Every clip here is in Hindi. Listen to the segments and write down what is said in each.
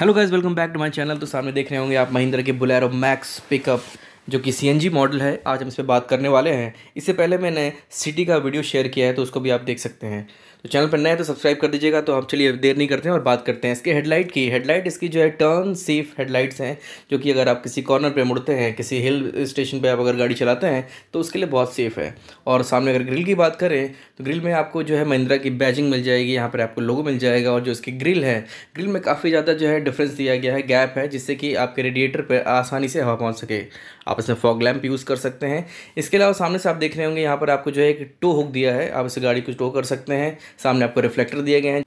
hello guys welcome back to my channel तो सामने देख रहे होंगे आप महिंद्रा के बुलेरो मैक्स पिकअप जो कि सीएनजी मॉडल है आज हम इस पर बात करने वाले हैं इससे पहले मैंने सिटी का वीडियो शेयर किया है तो उसको भी आप देख सकते हैं तो चैनल पर नए तो सब्सक्राइब कर दीजिएगा तो हम चलिए देर नहीं करते हैं और बात करते हैं इसके हेडलाइट की हेडलाइट इसकी जो है टर्न सेफ हेडलाइट्स हैं जो कि अगर आप किसी कॉर्नर पर मुड़ते हैं किसी हिल स्टेशन पर आप अगर गाड़ी चलाते हैं तो उसके लिए बहुत सेफ़ है और सामने अगर ग्रिल की बात करें तो ग्रिल में आपको जो है महिंद्रा की बैजिंग मिल जाएगी यहाँ पर आपको लोगो मिल जाएगा और जो इसकी ग्रिल है ग्रिल में काफ़ी ज़्यादा जो है डिफरेंस दिया गया है गैप है जिससे कि आपके रेडिएटर पर आसानी से हवा पहुँच सके आप इसमें फॉग लैम्प यूज़ कर सकते हैं इसके अलावा सामने से आप देख रहे होंगे यहाँ पर आपको जो है एक टो हुक दिया है आप इस गाड़ी को टो कर सकते हैं सामने आपको रिफ्लेक्टर दिए गए हैं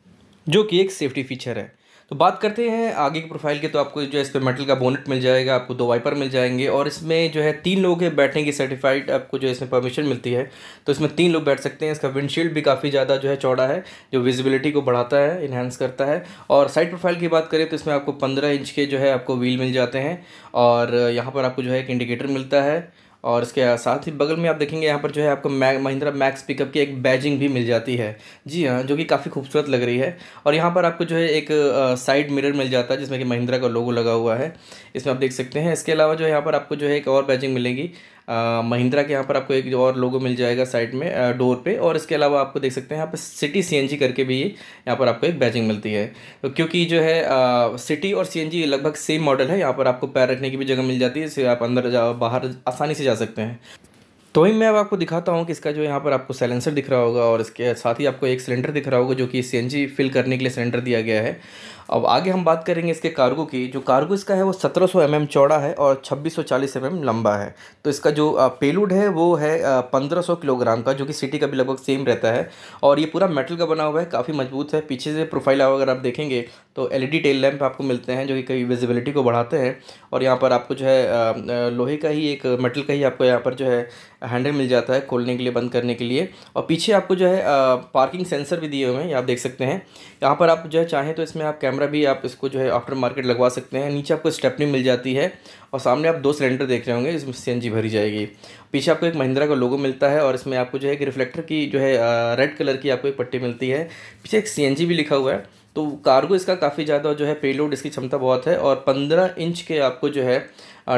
जो कि एक सेफ्टी फीचर है तो बात करते हैं आगे की प्रोफाइल की तो आपको जो इस पर मेटल का बोनेट मिल जाएगा आपको दो वाइपर मिल जाएंगे और इसमें जो है तीन लोग हैं बैठने की सर्टिफाइड आपको जो इसमें परमिशन मिलती है तो इसमें तीन लोग बैठ सकते हैं इसका विंडशील्ड भी काफ़ी ज़्यादा जो है चौड़ा है जो विजिबिलिटी को बढ़ाता है इन्हेंस करता है और साइड प्रोफाइल की बात करें तो इसमें आपको पंद्रह इंच के जो है आपको व्हील मिल जाते हैं और यहाँ पर आपको जो है एक इंडिकेटर मिलता है और इसके साथ ही बगल में आप देखेंगे यहाँ पर जो है आपको मै महिंद्रा मैक्स पिकअप की एक बैजिंग भी मिल जाती है जी हाँ जो कि काफ़ी खूबसूरत लग रही है और यहाँ पर आपको जो है एक साइड मिरर मिल जाता है जिसमें कि महिंद्रा का लोगो लगा हुआ है इसमें आप देख सकते हैं इसके अलावा जो है यहाँ पर आपको जो है एक और बैजिंग मिलेगी महिंद्रा के यहाँ पर आपको एक और लोगो मिल जाएगा साइड में डोर पे और इसके अलावा आपको देख सकते हैं यहाँ पर सिटी सीएनजी करके भी यहाँ पर आपको एक बैजिंग मिलती है तो क्योंकि जो है आ, सिटी और सीएनजी लगभग सेम मॉडल है यहाँ पर आपको पैर रखने की भी जगह मिल जाती है इससे आप अंदर जाओ बाहर आसानी से जा सकते हैं तो ही मैं अब आपको दिखाता हूँ कि इसका जो यहाँ पर आपको सैलेंसर दिख रहा होगा और इसके साथ ही आपको एक सिलेंडर दिख रहा होगा जो कि सी फिल करने के लिए सिलेंडर दिया गया है अब आगे हम बात करेंगे इसके कार्गो की जो कार्गो इसका है वो 1700 सौ mm चौड़ा है और 2640 सौ mm लंबा है तो इसका जो पेलूड है वो है 1500 किलोग्राम का जो कि सिटी का भी लगभग सेम रहता है और ये पूरा मेटल का बना हुआ है काफ़ी मजबूत है पीछे से प्रोफाइल अगर आप देखेंगे तो एल टेल लैम्प आपको मिलते हैं जो कि कई विजिबिलिटी को बढ़ाते हैं और यहाँ पर आपको जो है लोहे का ही एक मेटल का ही आपको यहाँ पर जो है हैंडल मिल जाता है खोलने के लिए बंद करने के लिए और पीछे आपको जो है पार्किंग सेंसर भी दिए हुए हैं आप देख सकते हैं यहाँ पर आप जो है चाहें तो इसमें आप कैमरा भी आप इसको जो है आफ्टर मार्केट लगवा सकते हैं नीचे आपको स्टेपनी मिल जाती है और सामने आप दो सिलेंडर देख रहे होंगे जिसमें सी भरी जाएगी पीछे आपको एक महिंद्रा का लोगो मिलता है और इसमें आपको जो है एक रिफ्लेक्टर की जो है रेड कलर की आपको एक पट्टी मिलती है पीछे एक सी भी लिखा हुआ है तो कार्गो इसका काफ़ी ज़्यादा जो है पेलोड इसकी क्षमता बहुत है और पंद्रह इंच के आपको जो है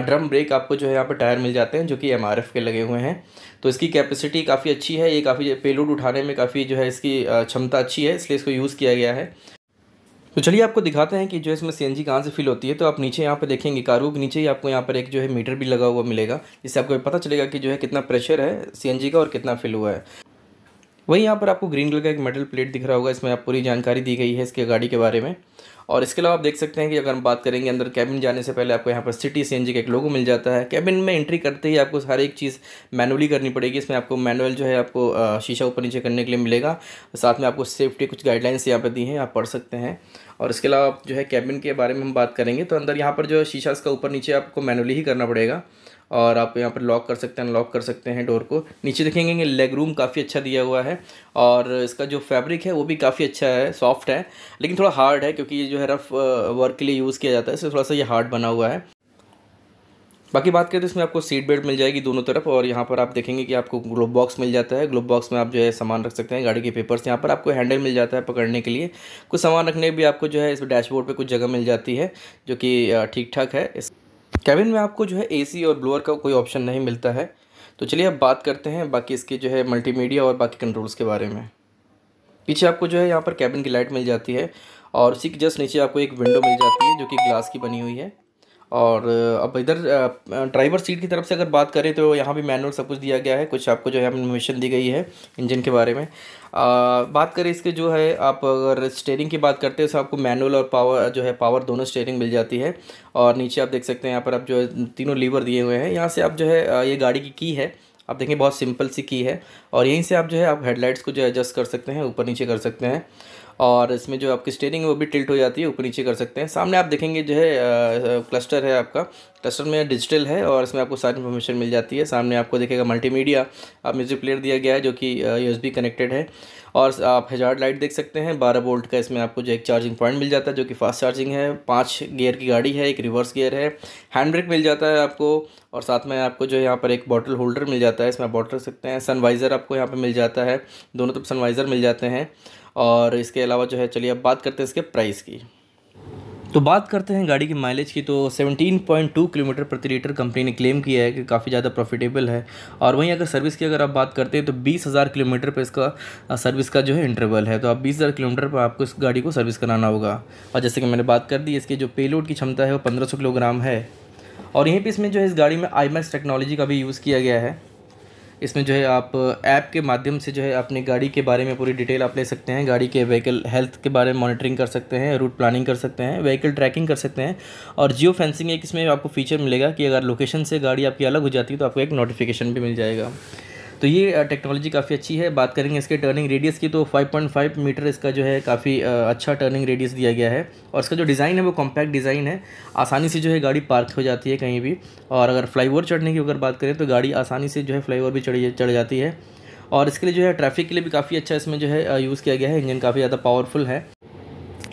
ड्रम ब्रेक आपको जो है यहाँ पर टायर मिल जाते हैं जो कि एम के लगे हुए हैं तो इसकी कैपेसिटी काफ़ी अच्छी है ये काफ़ी पेलोड उठाने में काफ़ी जो है इसकी क्षमता अच्छी है इसलिए इसको यूज़ किया गया है तो चलिए आपको दिखाते हैं कि जो इसमें सी एन जी से फिल होती है तो आप नीचे यहाँ पर देखेंगे कारगो के नीचे ही आपको यहाँ पर एक जो है मीटर भी लगा हुआ मिलेगा जिससे आपको पता चलेगा कि जो है कितना प्रेशर है सी का और कितना फिल हुआ है वहीं यहाँ पर आपको ग्रीन कलर का एक मेटल प्लेट दिख रहा होगा इसमें आप पूरी जानकारी दी गई है इसके गाड़ी के बारे में और इसके अलावा आप देख सकते हैं कि अगर हम बात करेंगे अंदर कैबिन जाने से पहले आपको यहाँ पर सिटी सी का एक लोगो मिल जाता है कैबिन में एंट्री करते ही आपको हर एक चीज़ मैनुअली करनी पड़ेगी इसमें आपको मैनुअल जो है आपको शीशा ऊपर नीचे करने के लिए मिलेगा साथ में आपको सेफ्टी कुछ गाइडलाइंस यहाँ पर दी हैं आप पढ़ सकते हैं और इसके अलावा जो है कैबिन के बारे में हम बात करेंगे तो अंदर यहाँ पर जो है शीशा इसका ऊपर नीचे आपको मैनुअली ही करना पड़ेगा और आप यहाँ पर लॉक कर सकते हैं अनलॉक कर सकते हैं डोर को नीचे देखेंगे लेग रूम काफ़ी अच्छा दिया हुआ है और इसका जो फैब्रिक है वो भी काफ़ी अच्छा है सॉफ्ट है लेकिन थोड़ा हार्ड है क्योंकि ये जो है रफ़ वर्क uh, के लिए यूज़ किया जाता है इसलिए थोड़ा सा ये हार्ड बना हुआ है बाकी बात करें तो इसमें आपको सीट बेल्ट मिल जाएगी दोनों तरफ और यहाँ पर आप देखेंगे कि आपको ग्लोब बॉक्स मिल जाता है ग्लोब बॉक्स में आप जो है सामान रख सकते हैं गाड़ी के पेपर्स यहाँ पर आपको हैंडल मिल जाता है पकड़ने के लिए कुछ सामान रखने भी आपको जो है इस डैशबोर्ड पर कुछ जगह मिल जाती है जो कि uh, ठीक ठाक है इस कैबिन में आपको जो है एसी और ब्लोअर का कोई ऑप्शन नहीं मिलता है तो चलिए अब बात करते हैं बाकी इसके जो है मल्टीमीडिया और बाकी कंट्रोल्स के बारे में पीछे आपको जो है यहाँ पर कैबिन की लाइट मिल जाती है और उसी के जस्ट नीचे आपको एक विंडो मिल जाती है जो कि ग्लास की बनी हुई है और अब इधर ड्राइवर सीट की तरफ से अगर बात करें तो यहाँ भी मैनुअल सब कुछ दिया गया है कुछ आपको जो है इन्फॉर्मेशन दी गई है इंजन के बारे में आ, बात करें इसके जो है आप अगर स्टेयरिंग की बात करते हैं तो आपको मैनुअल और पावर जो है पावर दोनों स्टेयरिंग मिल जाती है और नीचे आप देख सकते हैं यहाँ पर आप जो है तीनों लीवर दिए हुए हैं यहाँ से आप जो है ये गाड़ी की की है आप देखें बहुत सिंपल सी की है और यहीं से आप जो है आप हेडलाइट्स को जो एडजस्ट कर सकते हैं ऊपर नीचे कर सकते हैं और इसमें जो आपकी स्टेयरिंग है वो भी टिल्ट हो जाती है ऊपर नीचे कर सकते हैं सामने आप देखेंगे जो है क्लस्टर है आपका क्लस्टर में डिजिटल है और इसमें आपको सारी इन्फॉर्मेशन मिल जाती है सामने आपको देखेगा मल्टीमीडिया आप म्यूज़िक प्लेयर दिया गया है जो कि यूएसबी कनेक्टेड है और आप हजार लाइट देख सकते हैं बारह वोल्ट का इसमें आपको जो एक चार्जिंग पॉइंट मिल जाता है जो कि फास्ट चार्जिंग है पाँच गियर की गाड़ी है एक रिवर्स गियर है हैंड ब्रेक मिल जाता है आपको और साथ में आपको जो यहाँ पर एक बॉटल होल्डर मिल जाता है इसमें आप बॉटल रख सकते हैं सनवाइज़र आपको यहाँ पर मिल जाता है दोनों तरफ सनवाइज़र मिल जाते हैं और इसके अलावा जो है चलिए अब बात करते हैं इसके प्राइस की तो बात करते हैं गाड़ी की माइलेज की तो 17.2 किलोमीटर प्रति लीटर कंपनी ने क्लेम किया है कि काफ़ी ज़्यादा प्रॉफिटेबल है और वहीं अगर सर्विस की अगर आप बात करते हैं तो 20,000 किलोमीटर पर इसका सर्विस का जो है इंटरवल है तो आप 20,000 किलोमीटर पर आपको इस गाड़ी को सर्विस कराना होगा और जैसे कि मैंने बात कर दी इसकी जो पेलोड की क्षमता है वो पंद्रह किलोग्राम है और यहीं पर इसमें जो है इस गाड़ी में आई टेक्नोलॉजी का भी यूज़ किया गया है इसमें जो है आप ऐप के माध्यम से जो है अपनी गाड़ी के बारे में पूरी डिटेल आप ले सकते हैं गाड़ी के व्हीकल हेल्थ के बारे में मॉनिटरिंग कर सकते हैं रूट प्लानिंग कर सकते हैं व्हीकल ट्रैकिंग कर सकते हैं और जियो फेंसिंग एक इसमें आपको फीचर मिलेगा कि अगर लोकेशन से गाड़ी आपकी अलग हो जाती है तो आपको एक नोटिफिकेशन भी मिल जाएगा तो ये टेक्नोलॉजी काफ़ी अच्छी है बात करेंगे इसके टर्निंग रेडियस की तो 5.5 मीटर इसका जो है काफ़ी अच्छा टर्निंग रेडियस दिया गया है और इसका जो डिज़ाइन है वो कॉम्पैक्ट डिज़ाइन है आसानी से जो है गाड़ी पार्क हो जाती है कहीं भी और अगर ओवर चढ़ने की अगर बात करें तो गाड़ी आसानी से जो है ओवर भी चढ़ चढ़ जाती है और इसके लिए जो है ट्रैफिक के लिए भी काफ़ी अच्छा इसमें जो है यूज़ किया गया है इंजन काफ़ी ज़्यादा पावरफुल है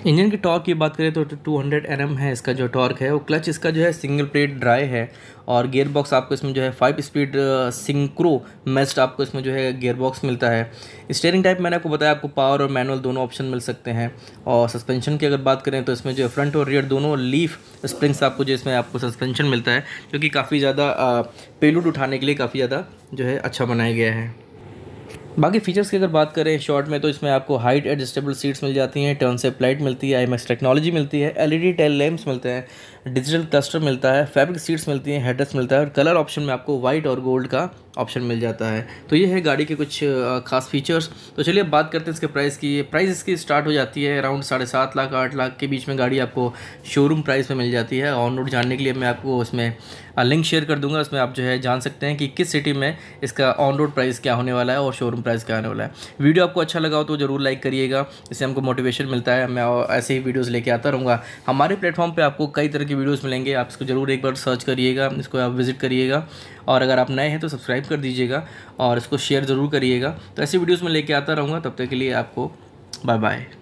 इंजन के टॉर्क की बात करें तो 200 हंड्रेड एन है इसका जो टॉर्क है वो क्लच इसका जो है सिंगल प्लेट ड्राई है और गेयर बॉक्स आपको इसमें जो है फाइव स्पीड सिंक्रो मेस्ट आपको इसमें जो है गेयर बॉक्स मिलता है स्टेयरिंग टाइप मैंने आपको बताया आपको पावर और मैनुअल दोनों ऑप्शन मिल सकते हैं और सस्पेंशन की अगर बात करें तो इसमें जो है फ्रंट और रियर दोनों लीफ स्प्रिंग्स आपको जो इसमें आपको सस्पेंशन मिलता है जो कि काफ़ी ज़्यादा पेलूड उठाने के लिए काफ़ी ज़्यादा जो है अच्छा बनाया गया है बाकी फीचर्स की अगर बात करें शॉर्ट में तो इसमें आपको हाइट एडजस्टेबल सीट्स मिल जाती हैं टर्न सेप लाइट मिलती है आई टेक्नोलॉजी मिलती है एलईडी टेल लैम्प्स मिलते हैं डिजिटल क्लस्टर मिलता है फैब्रिक सीट्स मिलती हैं हेडस मिलता है और कलर ऑप्शन में आपको वाइट और गोल्ड का ऑप्शन मिल जाता है तो ये है गाड़ी के कुछ खास फीचर्स तो चलिए अब बात करते हैं इसके प्राइस की प्राइस इसकी स्टार्ट हो जाती है अराउंड साढ़े सात लाख आठ लाख के बीच में गाड़ी आपको शोरूम प्राइस में मिल जाती है ऑन रोड जानने के लिए मैं आपको उसमें लिंक शेयर कर दूंगा उसमें आप जो है जान सकते हैं कि किस सिटी में इसका ऑन रोड प्राइस क्या होने वाला है और शोरूम प्राइस क्या होने वाला है वीडियो आपको अच्छा लगा हो तो ज़रूर लाइक करिएगा इससे हमको मोटिवेशन मिलता है मैं ऐसे ही वीडियोज़ लेके आता रहूँगा हमारे प्लेटफॉर्म पर आपको कई तरह की वीडियोज़ मिलेंगे आप इसको ज़रूर एक बार सर्च करिएगा इसको आप विज़िट करिएगा और अगर आप नए हैं तो सब्सक्राइब कर दीजिएगा और इसको शेयर ज़रूर करिएगा तो ऐसी वीडियोज़ में लेके आता रहूँगा तब तक के लिए आपको बाय बाय